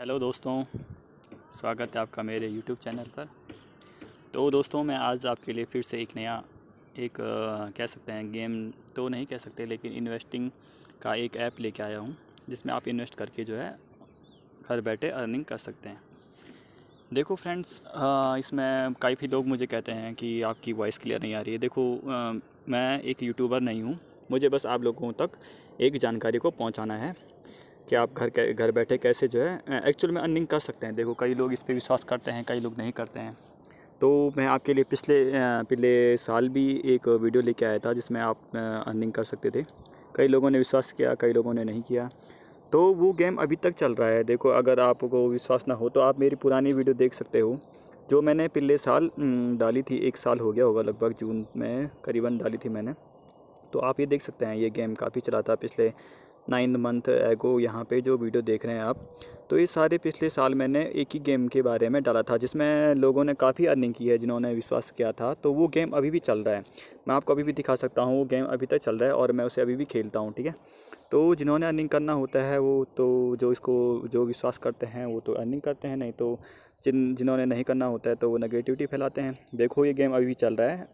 Hello दोस्तों स्वागत है आपका मेरे यूट्यूब चैनल पर तो दोस्तों मैं आज आपके लिए फिर से एक नया एक कह सकते हैं गेम तो नहीं कह सकते लेकिन इन्वेस्टिंग का एक ऐप लेके आया हूँ जिसमें आप इन्वेस्ट करके जो है घर बैठे अर्निंग कर सकते हैं देखो फ्रेंड्स इसमें काफ़ी लोग मुझे कहते हैं कि आपकी वॉइस क्लियर नहीं आ रही है देखो आ, मैं एक यूट्यूबर नहीं हूँ मुझे बस आप लोगों तक एक जानकारी को पहुँचाना है कि आप घर के घर बैठे कैसे जो है एक्चुअल में अर्निंग कर सकते हैं देखो कई लोग इस पर विश्वास करते हैं कई लोग नहीं करते हैं तो मैं आपके लिए पिछले पिछले साल भी एक वीडियो लेके आया था जिसमें आप अर्निंग कर सकते थे कई लोगों ने विश्वास किया कई लोगों ने नहीं किया तो वो गेम अभी तक चल रहा है देखो अगर आपको विश्वास ना हो तो आप मेरी पुरानी वीडियो देख सकते हो जो मैंने पिछले साल डाली थी एक साल हो गया होगा लगभग जून में करीबन डाली थी मैंने तो आप ये देख सकते हैं ये गेम काफ़ी चला था पिछले नाइन मंथ एगो यहाँ पे जो वीडियो देख रहे हैं आप तो ये सारे पिछले साल मैंने एक ही गेम के बारे में डाला था जिसमें लोगों ने काफ़ी अर्निंग की है जिन्होंने विश्वास किया था तो वो गेम अभी भी चल रहा है मैं आपको अभी भी दिखा सकता हूँ वो गेम अभी तक चल रहा है और मैं उसे अभी भी खेलता हूँ ठीक है तो जिन्होंने अर्निंग करना होता है वो तो जो इसको जो विश्वास करते हैं वो तो अर्निंग करते हैं नहीं तो जिन जिन्होंने नहीं करना होता है तो वो नेगेटिविटी फैलाते हैं देखो ये गेम अभी भी चल रहा है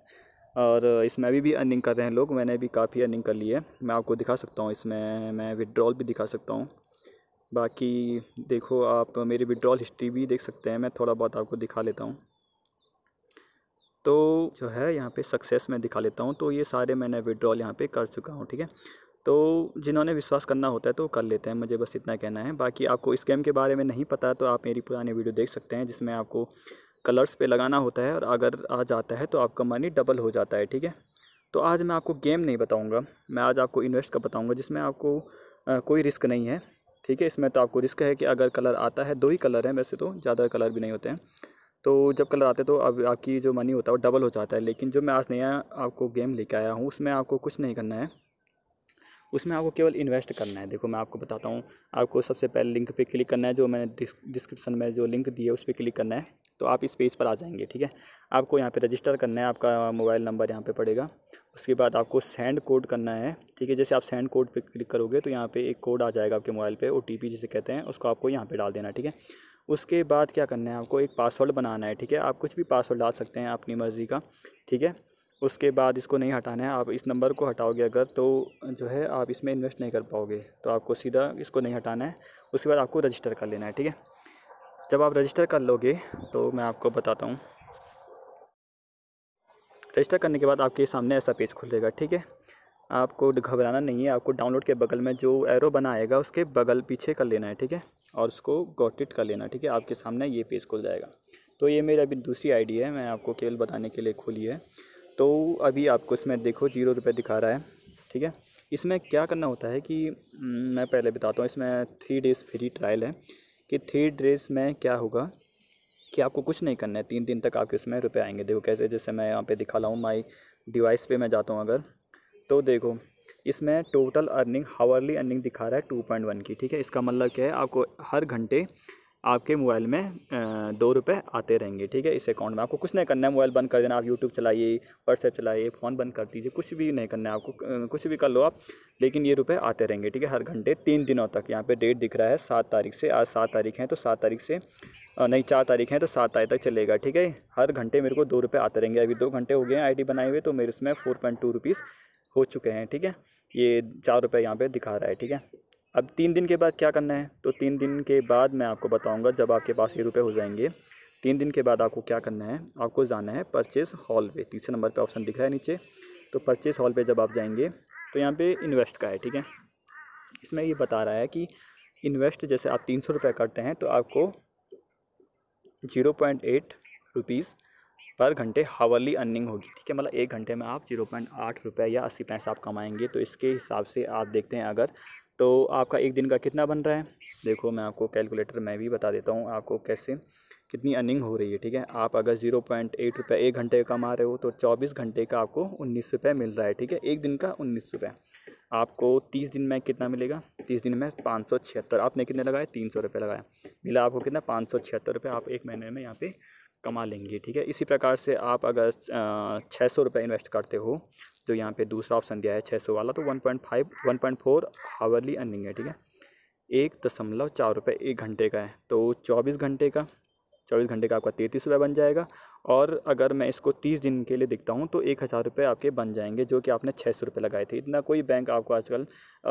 और इसमें अभी भी अर्निंग कर रहे हैं लोग मैंने भी काफ़ी अर्निंग कर ली है मैं आपको दिखा सकता हूँ इसमें मैं विड्रॉल भी दिखा सकता हूँ बाकी देखो आप मेरी विड्रॉल हिस्ट्री भी देख सकते हैं मैं थोड़ा बहुत आपको दिखा लेता हूँ तो जो है यहाँ पे सक्सेस मैं दिखा लेता हूँ तो ये सारे मैंने विड्रॉल यहाँ पे कर चुका हूँ ठीक है तो जिन्होंने विश्वास करना होता है तो कर लेते हैं मुझे बस इतना कहना है बाकी आपको इस गेम के बारे में नहीं पता तो आप मेरी पुरानी वीडियो देख सकते हैं जिसमें आपको कलर्स पे लगाना होता है और अगर आ जाता है तो आपका मनी डबल हो जाता है ठीक है तो आज मैं आपको गेम नहीं बताऊँगा मैं आज आपको इन्वेस्ट का बताऊँगा जिसमें आपको आ, कोई रिस्क नहीं है ठीक है इसमें तो आपको रिस्क है कि अगर कलर आता है दो ही कलर हैं वैसे तो ज़्यादा कलर भी नहीं होते हैं तो जब कलर आते तो अब आपकी जो मनी होता है वो डबल हो जाता है लेकिन जो मैं आज नया आपको गेम लेके आया हूँ उसमें आपको कुछ नहीं करना है उसमें आपको केवल इन्वेस्ट करना है देखो मैं आपको बताता हूँ आपको सबसे पहले लिंक पे क्लिक करना है जो मैंने डिस्क्रिप्शन में जो लिंक दी है उस पर क्लिक करना है तो आप इस पेज पर आ जाएंगे ठीक है आपको यहाँ पे रजिस्टर करना है आपका मोबाइल नंबर यहाँ पे पड़ेगा उसके बाद आपको सेंड कोड करना है ठीक है जैसे आप सेंड कोड पे क्लिक करोगे तो यहाँ पे एक कोड आ जाएगा आपके मोबाइल पे ओ जिसे कहते हैं उसको आपको यहाँ पे डाल देना ठीक है उसके बाद क्या करना है आपको एक पासवर्ड बनाना है ठीक है आप कुछ भी पासवर्ड डाल सकते हैं अपनी मर्ज़ी का ठीक है उसके बाद इसको नहीं हटाना है आप इस नंबर को हटाओगे अगर तो जो है आप इसमें इन्वेस्ट नहीं कर पाओगे तो आपको सीधा इसको नहीं हटाना है उसके बाद आपको रजिस्टर कर लेना है ठीक है जब आप रजिस्टर कर लोगे तो मैं आपको बताता हूँ रजिस्टर करने के बाद आपके सामने ऐसा पेज खुलेगा ठीक है आपको घबराना नहीं है आपको डाउनलोड के बगल में जो एरो बना आएगा उसके बगल पीछे कर लेना है ठीक है और उसको गोटिट कर लेना ठीक है आपके सामने ये पेज खुल जाएगा तो ये मेरी अभी दूसरी आईडी है मैं आपको केवल बताने के लिए खोली है तो अभी आपको इसमें देखो जीरो रुपये दिखा रहा है ठीक है इसमें क्या करना होता है कि मैं पहले बताता हूँ इसमें थ्री डेज़ फ्री ट्रायल है कि थ्री डेज़ में क्या होगा कि आपको कुछ नहीं करना है तीन दिन तक आपके उसमें रुपए आएंगे देखो कैसे जैसे मैं यहाँ पे दिखा लाऊँ हूँ माई डिवाइस पे मैं जाता हूँ अगर तो देखो इसमें टोटल अर्निंग हावरली अर्निंग दिखा रहा है टू पॉइंट वन की ठीक है इसका मतलब क्या है आपको हर घंटे आपके मोबाइल में दो रुपये आते रहेंगे ठीक है इस अकाउंट में आपको कुछ नहीं करना है मोबाइल बंद कर देना आप यूट्यूब चलाइए व्हाट्सएप चलाइए फ़ोन बंद कर दीजिए कुछ भी नहीं करना है आपको कुछ भी कर लो आप लेकिन ये रुपए आते रहेंगे ठीक है हर घंटे तीन दिनों तक यहाँ पे डेट दिख रहा है सात तारीख से आज सात तारीख है तो सात तारीख से नहीं चार तारीख है तो सात तारीख तक चलेगा ठीक है हर घंटे मेरे को दो रुपये आते रहेंगे अभी दो घंटे हो गए हैं आई बनाए हुए तो मेरे उसमें फोर पॉइंट टू रुपीज़ हो चुके हैं ठीक है ये चार रुपये यहाँ पर दिखा रहा है ठीक है अब तीन दिन के बाद क्या करना है तो तीन दिन के बाद मैं आपको बताऊंगा जब आपके पास ये रुपये हो जाएंगे तीन दिन के बाद आपको क्या करना है आपको जाना है परचेज़ हॉल पे तीसरे नंबर पे ऑप्शन दिख रहा है नीचे तो परचेज़ हॉल पे जब आप जाएंगे तो यहाँ पे इन्वेस्ट का है ठीक है इसमें ये बता रहा है कि इन्वेस्ट जैसे आप तीन सौ करते हैं तो आपको ज़ीरो पॉइंट एट रुपीज़ पर घंटे हावरली अर्निंग होगी ठीक है मतलब एक घंटे में आप जीरो पॉइंट आठ रुपये या अस्सी पैसा आप कमाएंगे तो इसके हिसाब से आप देखते हैं अगर तो आपका एक दिन का कितना बन रहा है देखो मैं आपको कैलकुलेटर में भी बता देता हूँ आपको कैसे कितनी अर्निंग हो रही है ठीक है आप अगर जीरो पॉइंट एट रुपये एक घंटे का कमा रहे हो तो चौबीस घंटे का आपको उन्नीस रुपये मिल रहा है ठीक है एक दिन का उन्नीस रुपये आपको तीस दिन में कितना मिलेगा तीस दिन में पाँच सौ छिहत्तर आपने कितने लगाए तीन सौ रुपये लगाया मिला आपको कितना पाँच सौ छिहत्तर रुपये आप एक महीने में यहाँ पे कमा लेंगे ठीक है इसी प्रकार से आप अगर छः सौ रुपये इन्वेस्ट करते हो तो यहाँ पे दूसरा ऑप्शन दिया है छः सौ वाला तो one point five one point four hourly earning है ठीक है एक दशमलव चार रुपये एक घंटे का है तो चौबीस घंटे का चौबीस घंटे का आपका तैंतीस रुपये बन जाएगा और अगर मैं इसको तीस दिन के लिए दिखता हूँ तो एक हज़ार रुपये आपके बन जाएंगे जो कि आपने छः सौ रुपये लगाए थे इतना कोई बैंक आपको आजकल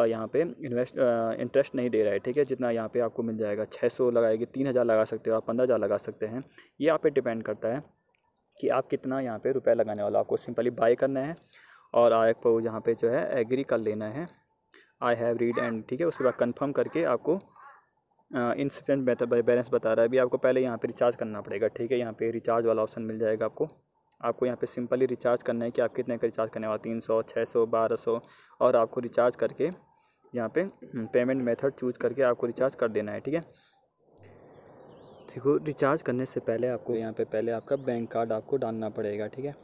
यहाँ पे इन्वेस्ट इंटरेस्ट नहीं दे रहा है ठीक है जितना यहाँ पे आपको मिल जाएगा छः सौ लगाएगी तीन हज़ार लगा सकते हो आप पंद्रह हज़ार लगा सकते हैं ये आप पर डिपेंड करता है कि आप कितना यहाँ पर रुपया लगाने वाला आपको सिंपली बाई करना है और आपको यहाँ पर जो है एग्री कर लेना है आई हैव रीड एंड ठीक है उसके बाद कन्फर्म करके आपको इनसफिशेंट बैलेंस बता रहा है अभी आपको पहले यहाँ पे रिचार्ज करना पड़ेगा ठीक है यहाँ पे रिचार्ज वाला ऑप्शन मिल जाएगा आपको आपको यहाँ पे सिंपली रिचार्ज करना है कि आप कितने का रिचार्ज करने वाला तीन सौ छः सौ बारह सौ और आपको रिचार्ज करके यहाँ पे पेमेंट मेथड चूज करके आपको रिचार्ज कर देना है ठीक है देखो रिचार्ज करने से पहले आपको यहाँ पे पहले आपका बैंक कार्ड आपको डालना पड़ेगा ठीक है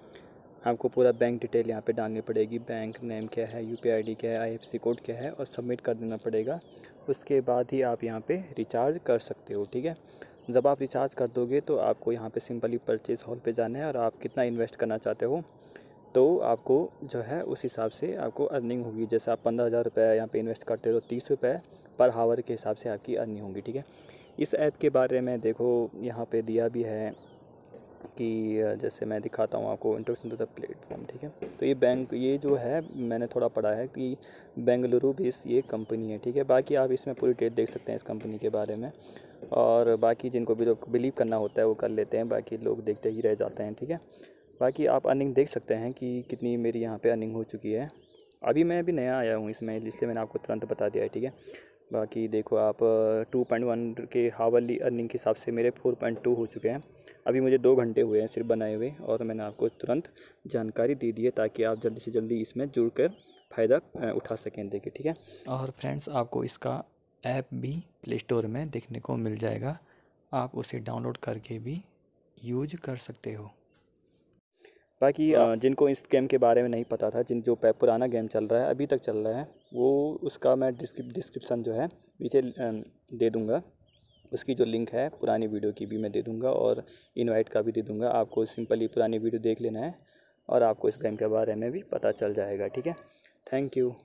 आपको पूरा बैंक डिटेल यहाँ पे डालनी पड़ेगी बैंक नेम क्या है यू पी क्या है आई कोड क्या है और सबमिट कर देना पड़ेगा उसके बाद ही आप यहाँ पे रिचार्ज कर सकते हो ठीक है जब आप रिचार्ज कर दोगे तो आपको यहाँ पे सिंपली परचेज़ हॉल पे जाना है और आप कितना इन्वेस्ट करना चाहते हो तो आपको जो है उस हिसाब से आपको अर्निंग होगी जैसे आप पंद्रह हज़ार रुपये यहाँ पर इन्वेस्ट करते हो तो तीस रुपये पर हावर के हिसाब से आपकी अर्निंग होगी ठीक है इस ऐप के बारे में देखो यहाँ पे दिया भी है कि जैसे मैं दिखाता हूँ आपको इंट्रोडक्शन टू द प्लेटफॉर्म ठीक है तो ये बैंक ये जो है मैंने थोड़ा पढ़ा है कि बेंगलुरु बेस ये कंपनी है ठीक है बाकी आप इसमें पूरी डेट देख सकते हैं इस कंपनी के बारे में और बाकी जिनको भी लोग बिलीव करना होता है वो कर लेते हैं बाकी लोग देखते ही रह जाते हैं ठीक है बाकी आप अर्निंग देख सकते हैं कि कितनी मेरी यहाँ पर अर्निंग हो चुकी है अभी मैं अभी नया आया हूँ इसमें इसलिए मैंने आपको तुरंत बता दिया है ठीक है बाकी देखो आप 2.1 के हावली अर्निंग के हिसाब से मेरे 4.2 हो चुके हैं अभी मुझे दो घंटे हुए हैं सिर्फ बनाए हुए और मैंने आपको तुरंत जानकारी दे दी है ताकि आप जल्दी से जल्दी इसमें जुड़ कर फ़ायदा उठा सकें देखिए ठीक है और फ्रेंड्स आपको इसका ऐप भी प्ले स्टोर में देखने को मिल जाएगा आप उसे डाउनलोड करके भी यूज कर सकते हो बाकी हाँ। जिनको इस गेम के बारे में नहीं पता था जिन जो पुराना गेम चल रहा है अभी तक चल रहा है वो उसका मैं डिस्क्रिप्सन जो है नीचे दे दूँगा उसकी जो लिंक है पुरानी वीडियो की भी मैं दे दूँगा और इनवाइट का भी दे दूँगा आपको सिंपली पुरानी वीडियो देख लेना है और आपको इस गेम के बारे में भी पता चल जाएगा ठीक है थैंक यू